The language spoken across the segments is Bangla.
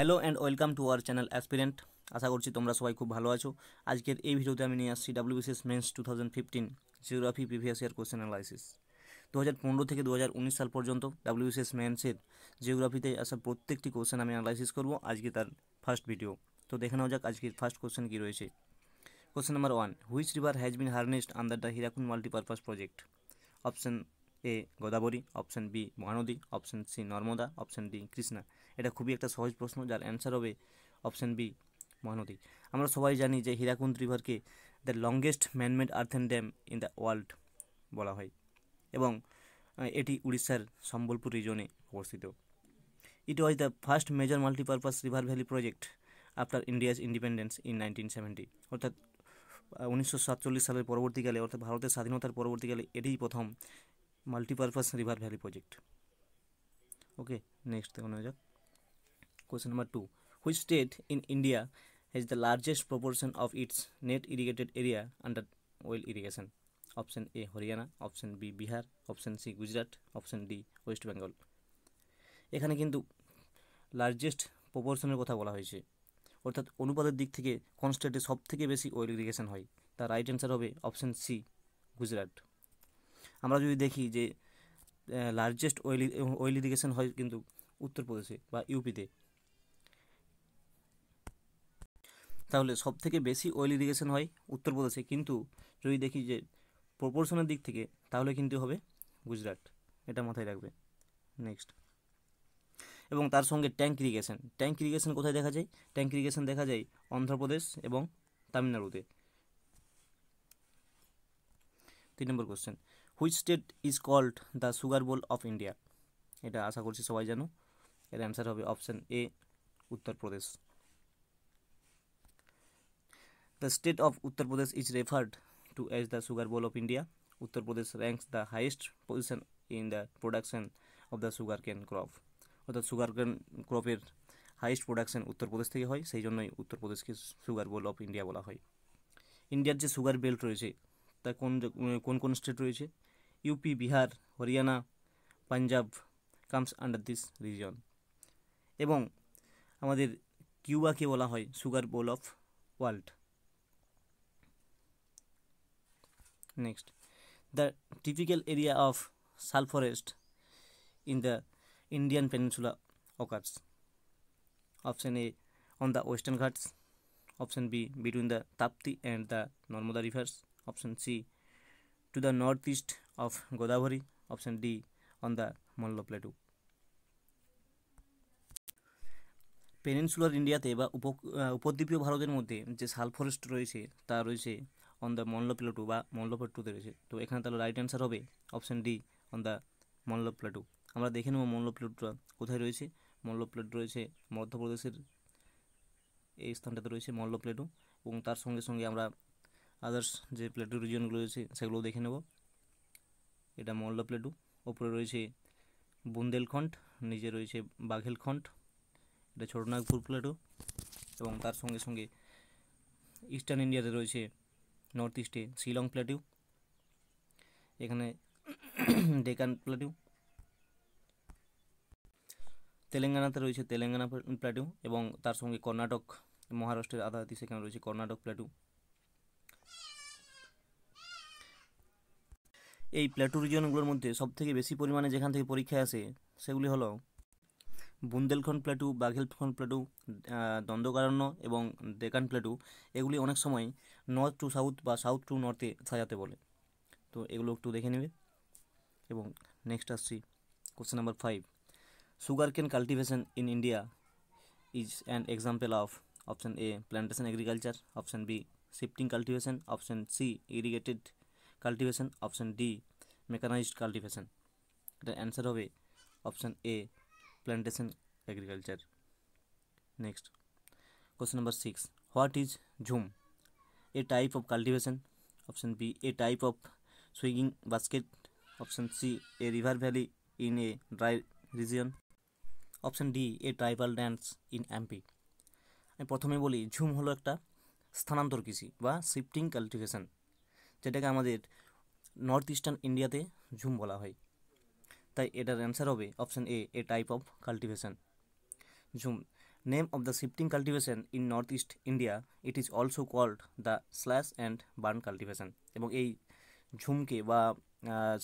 Hello and welcome to our channel aspirant আশা করছি তোমরা সবাই খুব ভালো আছো আজকের এই ভিডিওতে আমি নিয়ে আসছি W WBCS mains two thousand fifteen geography previous year question analysis দু হাজার পনেরো থেকে দু হাজার উনিশ সাল পর্যন্ত ডাব্লিউ ডাব্লিউবিসিএস মেন্সের জিওগ্রাফিতে আসা প্রত্যেকটি কোয়েশ্চেন আমি অ্যানালাইসিস করবো আজকে তার ফার্স্ট ভিডিও তো দেখে নেওয়া যাক আজকের ফার্স্ট কোশ্চেন কী রয়েছে question number one which river has been harnessed under the Hirakud multipurpose project option A Godavari option B Mahanadi option C Narmada option D Krishna এটা খুবই একটা সহজ প্রশ্ন যার অ্যান্সার হবে অপশান বি মহানদী আমরা সবাই জানি যে হীরাকুন্দ রিভারকে the longest manmade earthen dam in the world বলা হয় এবং এটি উড়িষ্যার সম্বলপুর রিজনে অবস্থিত it was the first major multipurpose river valley project after India's independence in nineteen seventy অর্থাৎ উনিশশো সাতচল্লিশ সালের পরবর্তীকালে অর্থাৎ ভারতের স্বাধীনতার পরবর্তীকালে এটিই প্রথম multipurpose river valley project okay next দেখানো যাক Question number 2. Which state in India has the largest proportion of its net irrigated area under oil irrigation? Option A Haryana, option B Bihar, option C Gujarat, option D West Bengal. এখানে কিন্তু লার্জেস্ট প্রপোর্শনের কথা বলা হয়েছে অর্থাৎ অনুপাতের দিক থেকে কোন স্টেটে সব থেকে বেশি অয়েল ইরিগেশন হয় তার রাইট অ্যান্সার হবে অপশান সি গুজরাট আমরা যদি দেখি যে লার্জেস্ট অয়েল অয়েল ইরিগেশন হয় কিন্তু উত্তরপ্রদেশে বা ইউপিতে তাহলে সব থেকে বেশি অয়েল ইরিগেশন হয় উত্তরপ্রদেশে কিন্তু যদি দেখি যে প্রপোর্শনের দিক থেকে তাহলে কিন্তু হবে গুজরাট এটা মাথায় রাখবে নেক্সট এবং তার সঙ্গে ট্যাঙ্ক ইরিগেশন ট্যাঙ্ক ইরিগেশন কোথায় দেখা যায় ট্যাঙ্ক ইরিগেশন দেখা যায় অন্ধ্রপ্রদেশ এবং তামিলনাড়ুতে তিন নম্বর question which state is called the sugar bowl of India এটা আশা করছি সবাই জানো এর অ্যান্সার হবে option A Uttar Pradesh The state of Uttar Pradesh is referred to as the sugar bowl of India. Uttar Pradesh ranks the highest position in the production of the sugarcane crop. অর্থাৎ সুগারকেন ক্রপের হাইস্ট প্রোডাকশন উত্তরপ্রদেশ থেকে হয় সেই জন্যই উত্তরপ্রদেশকে সুগার বোল অফ ইন্ডিয়া বলা হয় ইন্ডিয়ার যে সুগার বেল্ট রয়েছে তা কোন কোন কোন স্টেট রয়েছে UP Bihar Haryana Punjab comes under this region এবং আমাদের কিউবাকে বলা হয় sugar bowl of world Next, the typical area of sulforest in the Indian Peninsula occurs. Option A on the western ghats, option B between the Tapti and the Narmada rivers, option C to the northeast of Godavari, option D on the mallo plateau. Peninsular ইন্ডিয়াতে বা উপ উপদ্বীপীয় ভারতের মধ্যে যে সালফরেস্ট রয়েছে তা রয়েছে অন দ্য মল্ল প্লেটু বা মল্ল প্লাটুতে রয়েছে তো এখানে তাহলে রাইট অ্যান্সার হবে option D on the Malwa plateau আমরা দেখে নেব মল্ল প্লাটুটা কোথায় রয়েছে মল্ল প্লাটু রয়েছে মধ্যপ্রদেশের এই স্থানটাতে রয়েছে মল্ল প্লেটু এবং তার সঙ্গে সঙ্গে আমরা আদার্স যে প্লেটু রিজিয়নগুলো রয়েছে সেগুলোও দেখে নেব এটা মল্ল প্লেটু ওপরে রয়েছে বুন্দেলখণ্ড নিচে রয়েছে বাঘেলখণ্ড এটা ছোটনাগপুর প্লেটু এবং তার সঙ্গে সঙ্গে ইস্টার্ন ইন্ডিয়াতে রয়েছে নর্থ ইস্টে শিলং প্ল্যাটিউ এখানে ডেকান প্ল্যাটিউ তেলেঙ্গানাতে রয়েছে তেলেঙ্গানা প্ল্যাটিউ এবং তার সঙ্গে কর্ণাটক মহারাষ্ট্রের আদাহাতি সেখানে রয়েছে কর্ণাটক প্ল্যাটিউ এই প্ল্যাটু রিজিয়নগুলোর মধ্যে সবথেকে বেশি পরিমাণে যেখান থেকে পরীক্ষা আসে সেগুলি হলো বুন্দেলখন্ড প্লেটু বাঘেলখণ্ড প্লেটু দ্বন্দ্বকারণ্য এবং ডেকান প্লেটু এগুলি অনেক সময় নর্থ টু সাউথ বা সাউথ টু নর্থে সাজাতে বলে তো এগুলো একটু দেখে নেবে এবং নেক্সট আসছি question number five sugarcane cultivation in India is an example of option A plantation agriculture option B shifting cultivation option C irrigated cultivation option D mechanised cultivation এটা অ্যান্সার হবে option A plantation agriculture. Next, question number 6 What is zoom? A type of cultivation. Option B, a type of swinging basket. Option C, a river valley in a dry region. Option D a tribal dance in MP আমি প্রথমে বলি ঝুম হলো একটা স্থানান্তর কৃষি বা শিফটিং কাল্টিভেশন যেটাকে আমাদের নর্থ ইস্টার্ন ইন্ডিয়াতে ঝুম বলা হয় তাই এটার অ্যান্সার হবে option A a type of cultivation jhum name of the shifting cultivation in north east India it is also called the slash and burn cultivation এবং এই ঝুমকে বা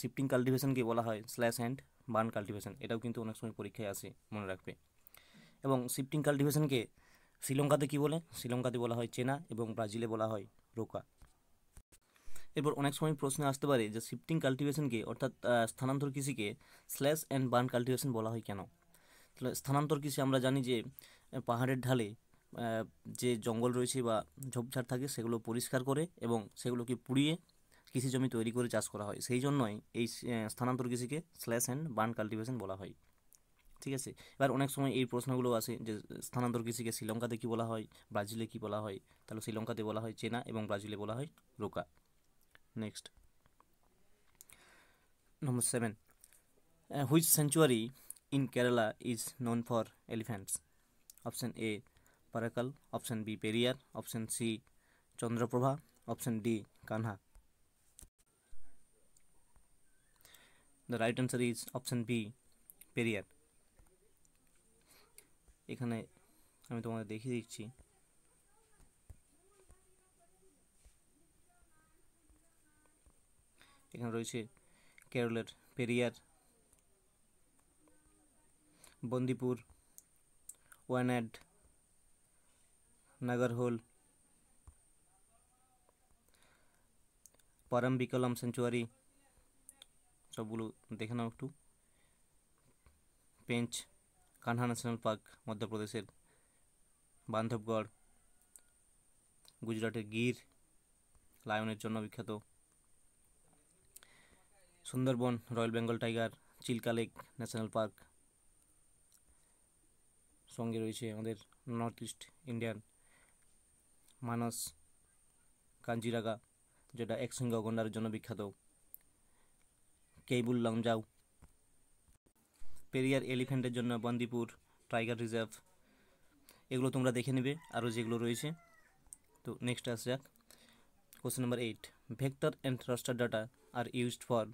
শিফটিং কাল্টিভেশনকে বলা হয় স্ল্যাশ অ্যান্ড বার্ন কাল্টিভেশন এটাও কিন্তু অনেক সময় পরীক্ষায় আসে মনে রাখবে এবং শিফটিং কাল্টিভেশনকে শ্রীলঙ্কাতে কী বলে শ্রীলঙ্কাতে বলা হয় চেনা এবং ব্রাজিলে বলা হয় রোকা এরপর অনেক সময় প্রশ্ন আসতে পারে যে শিফটিং কাল্টিভেশনকে অর্থাৎ স্থানান্তর কৃষিকে স্ল্যাশ অ্যান্ড বার্ন কাল্টিভেশন বলা হয় কেন তাহলে স্থানান্তর কৃষি আমরা জানি যে পাহাড়ের ঢালে যে জঙ্গল রয়েছে বা ঝোপঝাড় থাকে সেগুলো পরিষ্কার করে এবং সেগুলোকে পুড়িয়ে কৃষি জমি তৈরি করে চাষ করা হয় সেই জন্যই এই স্থানান্তর কৃষিকে স্ল্যাশ অ্যান্ড বার্ন কাল্টিভেশন বলা হয় ঠিক আছে এবার অনেক সময় এই প্রশ্নগুলো আসে যে স্থানান্তর কৃষিকে শ্রীলঙ্কাতে কী বলা হয় ব্রাজিলে কী বলা হয় তাহলে শ্রীলঙ্কাতে বলা হয় চেনা এবং ব্রাজিলে বলা হয় roca next number 7 uh, which sanctuary in kerala is known for elephants option a parakal option b periyar option c chandraprabha option d kanha the right answer is option b periyar এখানে আমি তোমাদের দেখিয়ে দিচ্ছি এখানে রয়েছে কেরলের পেরিয়ার বন্দিপুর ওয়ানাড নাগরহোল পরম্বিকলম সেঞ্চুয়ারি সবগুলো দেখে নাও একটু পেঞ্চ কানহা ন্যাশনাল পার্ক মধ্যপ্রদেশের বান্ধবগড় গুজরাটের গির লায়নের জন্য বিখ্যাত Sundarban royal Bengal tiger Chilika lake national park সঙ্গে রয়েছে আমাদের north east Indian Manas Kaziranga যেটা একসঙ্গে অগন্ডার জন্য বিখ্যাত কেবুল লংজাও পেরিয়ার এলিফ্যান্টের জন্য বন্দিপুর টাইগার রিজার্ভ এগুলো তোমরা দেখে নেবে আরও যেগুলো রয়েছে তো নেক্সট আস যাক question number eight vector and raster data are used for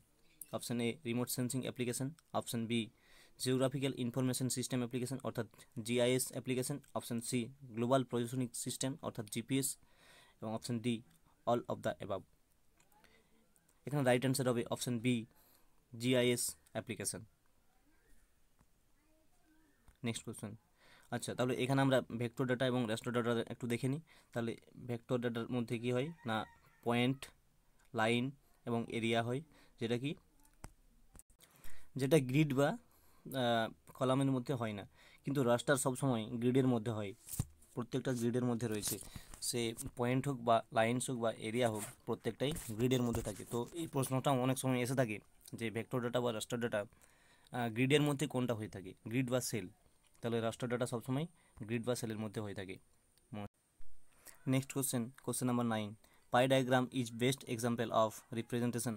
option A remote sensing application option B geographical information system application অর্থাৎ GIS application option C global প্রশাসনিক সিস্টেম অর্থাৎ জিপিএস এবং option D all of the above এখানে রাইট অ্যান্সার হবে option B GIS application next question আচ্ছা তাহলে এখানে আমরা ভেক্টর ডাটা এবং রেস্টর ডাটা একটু দেখে নিই তাহলে ভেক্টর ডাটার মধ্যে কী হয় না পয়েন্ট লাইন এবং এরিয়া হয় যেটা কি যেটা গ্রিড বা কলামের মধ্যে হয় না কিন্তু রাস্টার সবসময় গ্রিডের মধ্যে হয় প্রত্যেকটা গ্রিডের মধ্যে রয়েছে সে পয়েন্ট হোক বা লাইনস হোক বা এরিয়া হোক প্রত্যেকটাই গ্রিডের মধ্যে থাকে তো এই প্রশ্নটা অনেক সময় এসে থাকে যে ভেক্টর ডাটা বা রাস্টার ডাটা গ্রিডের মধ্যে কোনটা হয়ে থাকে গ্রিড বা সেল তাহলে রাস্টার ডাটা সবসময় গ্রিড বা সেলের মধ্যে হয়ে থাকে next question question number nine pie diagram is best example of representation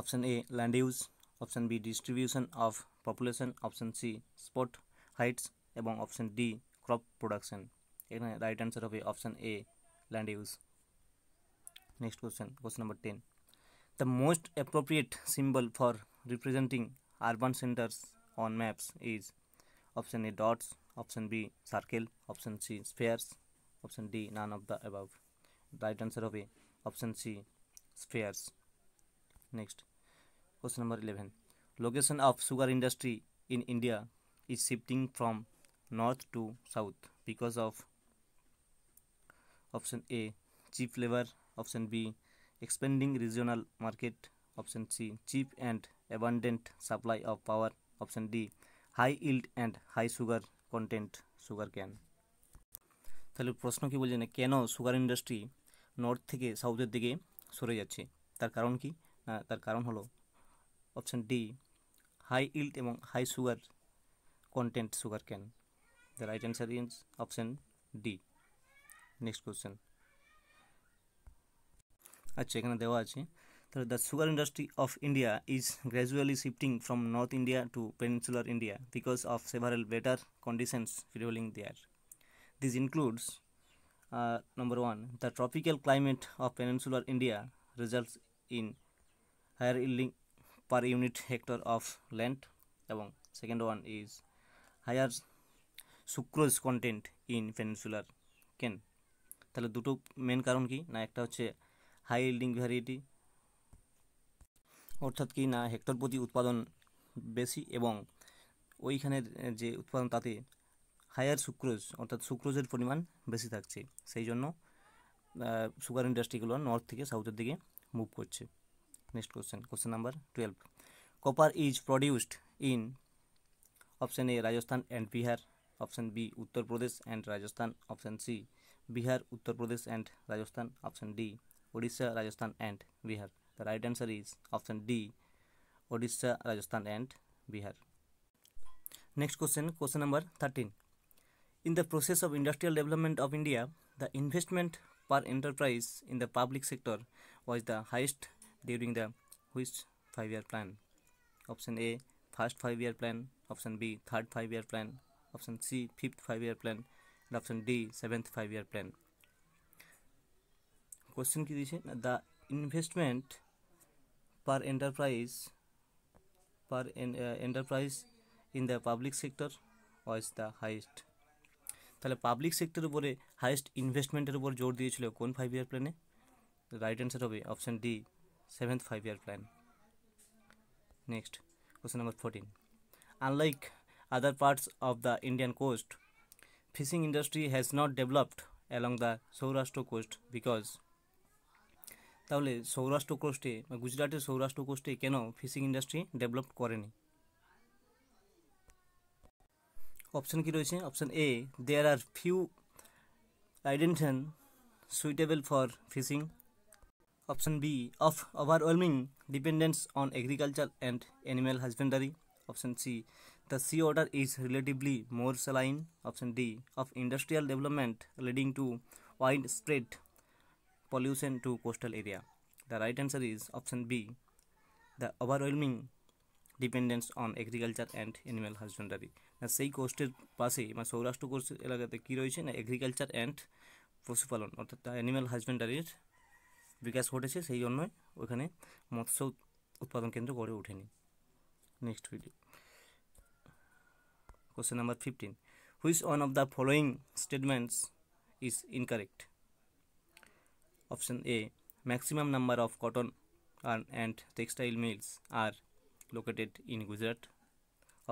option A land use option B distribution of population option C spot heights এবং অপশন ডি ক্রপ প্রোডাকশন এখানে রাইট অ্যান্সার হবে option A land use next question question number ten the most appropriate symbol for representing urban centers on maps is option A dots, option B circle, option C spheres, option D none of the above. Right answer of A option C spheres. Next, question number eleven location of sugar industry in India is shifting from north to south because of option A cheap labour option B expanding regional market option C cheap and abundant supply of power option D high yield and high sugar content sugar cane তাহলে প্রশ্ন কী বলছে না কেন সুগার ইন্ডাস্ট্রি নর্থ থেকে সাউথের দিকে সরে যাচ্ছে তার কারণ কি তার কারণ হলো অপশান ডি হাই ইল্ড এবং high sugar content sugar cane the right answer is option D next question আচ্ছা এখানে দেওয়া আছে তাহলে the sugar industry of India is gradually shifting from north India to peninsular India because of several better conditions prevailing there this includes number one the tropical climate of peninsular India uh, results in higher yielding per unit hectare of land এবং second one is higher sucrose content in peninsular cane তাহলে দুটো মেন কারণ কি না একটা হচ্ছে হাই ইল্ডিং ভ্যারিটি অর্থাৎ কি না হেক্টর প্রতি উৎপাদন বেশি এবং ওইখানের যে উৎপাদন তাতে হায়ার সুক্রোজ অর্থাৎ সুক্রোজের পরিমাণ বেশি থাকছে সেই জন্য সুগার ইন্ডাস্ট্রিগুলো নর্থ থেকে সাউথের দিকে মুভ করছে next question question number twelve copper is produced in option A Rajasthan and Bihar option B Uttar Pradesh and Rajasthan option C Bihar Uttar Pradesh and Rajasthan option D Odisha Rajasthan and Bihar the right answer is option D Odisha Rajasthan and Bihar next question question number thirteen in the process of industrial development of India the investment per enterprise in the public sector was the highest during the which five year plan option a first five year plan option b third five year plan option c fifth five year plan and option d seventh five year plan question की दीजिए the investment per enterprise per enterprise in the public sector was the highest তাহলে পাবলিক সেক্টরের উপরে হাইয়েস্ট ইনভেস্টমেন্টের উপর জোর দিয়েছিল কোন ফাইভ ইয়ার প্ল্যানে রাইট অ্যান্সার হবে option D seventh five year plan next question number fourteen unlike other parts of the Indian coast fishing industry has not developed along the Saurashtra coast because তাহলে সৌরাষ্ট্র কোস্টে বা গুজরাটের সৌরাষ্ট্র কোস্টে কেন ফিশিং ইন্ডাস্ট্রি ডেভেলপ করেনি অপশন কি রয়েছে option A there are few indentations suitable for fishing Option B. Of overwhelming dependence on agriculture and animal husbandry. Option C. The sea water is relatively more saline. Option D. Of industrial development leading to widespread pollution to coastal area. The right answer is option B. The overwhelming dependence on agriculture and animal husbandry না সেই কোস্টের পাশে বা সৌরাষ্ট্র কোস্ট এলাকাতে কী রয়েছে না এগ্রিকালচার অ্যান্ড পশুপালন অর্থাৎ অ্যানিম্যাল হাজবেন্ডারির বিকাশ ঘটেছে সেই জন্যই ওখানে মৎস্য উৎপাদন কেন্দ্র গড়ে ওঠেনি next video question number fifteen which one of the following statements is incorrect option A maximum number of cotton and textile mills are located in Gujarat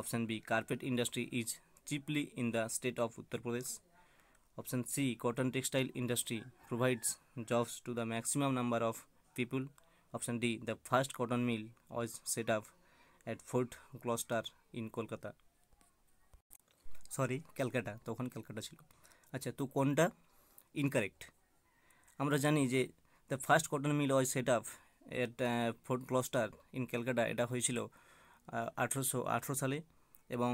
option B carpet industry is chiefly in the state of Uttar Pradesh option C cotton textile industry provides jobs to the maximum number of people option D the first cotton mill was set up at Fort Gloster in Kolkata sorry Calcutta তখন ক্যালকাটা ছিল আচ্ছা তো কোনটা ইনকারেক্ট আমরা জানি যে the first cotton mill was set up at Fort Gloster in Calcutta এটা হয়েছিল uh, আঠেরোশো আঠেরো সালে এবং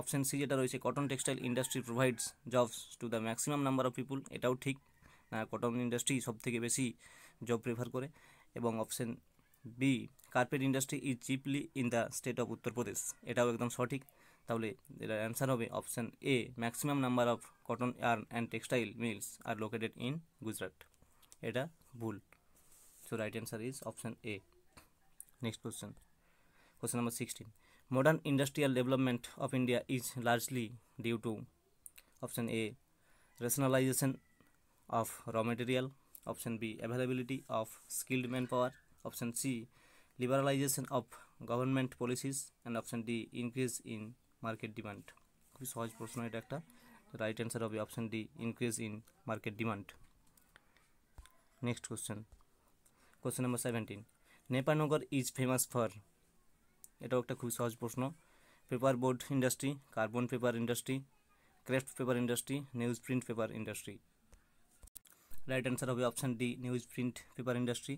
অপশান সি যেটা রয়েছে cotton textile industry provides jobs to the maximum number of people এটাও ঠিক কটন ইন্ডাস্ট্রি সব থেকে বেশি জব প্রেফার করে এবং option B carpet industry is chiefly in the state of Uttar Pradesh এটাও একদম সঠিক তাহলে এটার অ্যান্সার হবে option A maximum number of cotton yarn and textile mills are located in Gujarat এটা ভুল so right answer is option A next question question number sixteen Modern industrial development of India is largely due to option A rationalization of raw material, option B availability of skilled manpower, option C liberalization of government policies and option D increase in market demand খুবই সহজ প্রশ্ন এটা একটা রাইট অ্যান্সার হবে option D increase in market demand next question question number seventeen Nepanagar is famous for এটাও একটা খুব সহজ প্রশ্ন paper board industry carbon paper industry kraft paper industry newsprint paper industry right answer হবে option D newsprint paper industry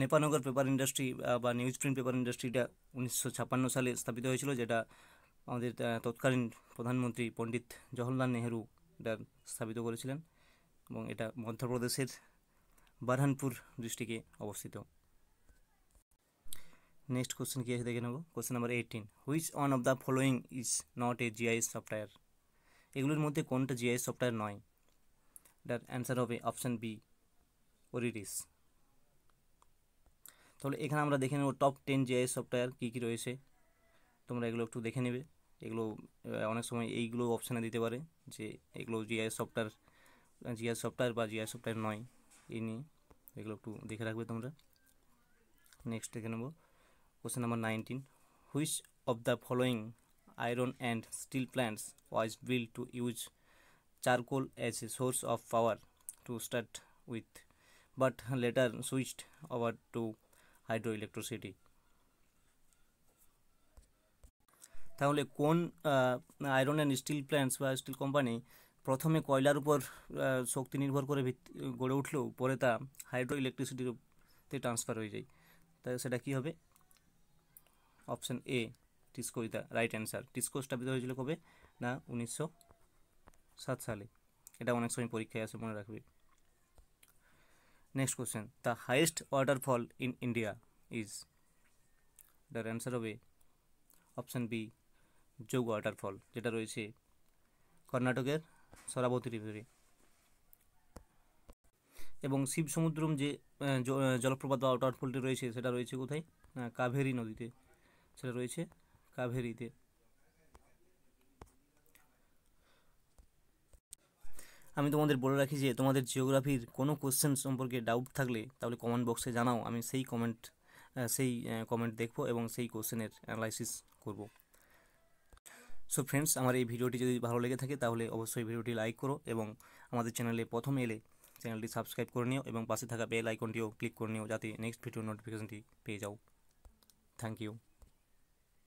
Nepanagar paper industry বা নিউজ প্রিন্ট পেপার ইন্ডাস্ট্রিটা উনিশশো সালে স্থাপিত হয়েছিল যেটা আমাদের তৎকালীন প্রধানমন্ত্রী পণ্ডিত জওহরলাল নেহরু এটা স্থাপিত করেছিলেন এবং এটা মধ্যপ্রদেশের বারহানপুর ডিস্ট্রিক্টে অবস্থিত নেক্সট কোশ্চেন কী আছে দেখে নেব question number eighteen which one of the following is not a GIS software এগুলোর মধ্যে কোনটা জিআইএস সফটওয়্যার নয় এটার অ্যান্সার হবে অপশান বি ওরিডিস তাহলে এখানে আমরা দেখে নেব টপ টেন জিআইএস সফটওয়্যার কী কী রয়েছে তোমরা এগুলো একটু দেখে নেবে এগুলো অনেক সময় এইগুলো অপশানে দিতে পারে যে এগুলো জিআইএস সফটওয়্যার জিআইএস সফটওয়্যার বা জিআইএস সফটওয়্যার নয় এই নিয়ে এগুলো একটু দেখে রাখবে তোমরা নেক্সট দেখে নেবো question number nineteen which of the following iron and steel plants was built to use charcoal as a source of power to start with but later switched over to hydro electricity তাহলে কোন আয়রন অ্যান্ড স্টিল প্ল্যান্টস বা স্টিল কোম্পানি প্রথমে কয়লার উপর শক্তি নির্ভর করে গড়ে উঠলেও পরে তা হাইড্রো ইলেকট্রিসিটির ট্রান্সফার হয়ে যায় তা সেটা কী হবে option A TISCO is the right answer TISCO স্থাপিত হয়েছিল কবে না উনিশশো সাত সালে এটা অনেক সময় পরীক্ষায় আসে মনে রাখবে next question the highest waterfall in India is the answer হবে অপশান বি যোগ ওয়াটারফল যেটা রয়েছে কর্ণাটকের সরাবতী রিভারে এবং শিব সমুদ্রম যে জলপ্রপাত বা ওয়াটারফলটি রয়েছে সেটা রয়েছে কোথায় কাভেরি নদীতে সেটা রয়েছে কাভেরিতে আমি তোমাদের বলে রাখি যে তোমাদের জিওগ্রাফির কোনো কোশ্চেন সম্পর্কে ডাউট থাকলে তাহলে কমেন্ট বক্সে জানাও আমি সেই কমেন্ট সেই কমেন্ট দেখব এবং সেই কোশ্চেনের অ্যানালাইসিস করব সো ফ্রেন্ডস আমার এই ভিডিওটি যদি ভালো লেগে থাকে তাহলে অবশ্যই ভিডিওটি লাইক করো এবং আমাদের চ্যানেলে প্রথম এলে চ্যানেলটি সাবস্ক্রাইব করে নিও এবং পাশে থাকা বেল আইকনটিও ক্লিক করে নিও যাতে নেক্সট ভিডিও নোটিফিকেশনটি পেয়ে যাও থ্যাংক ইউ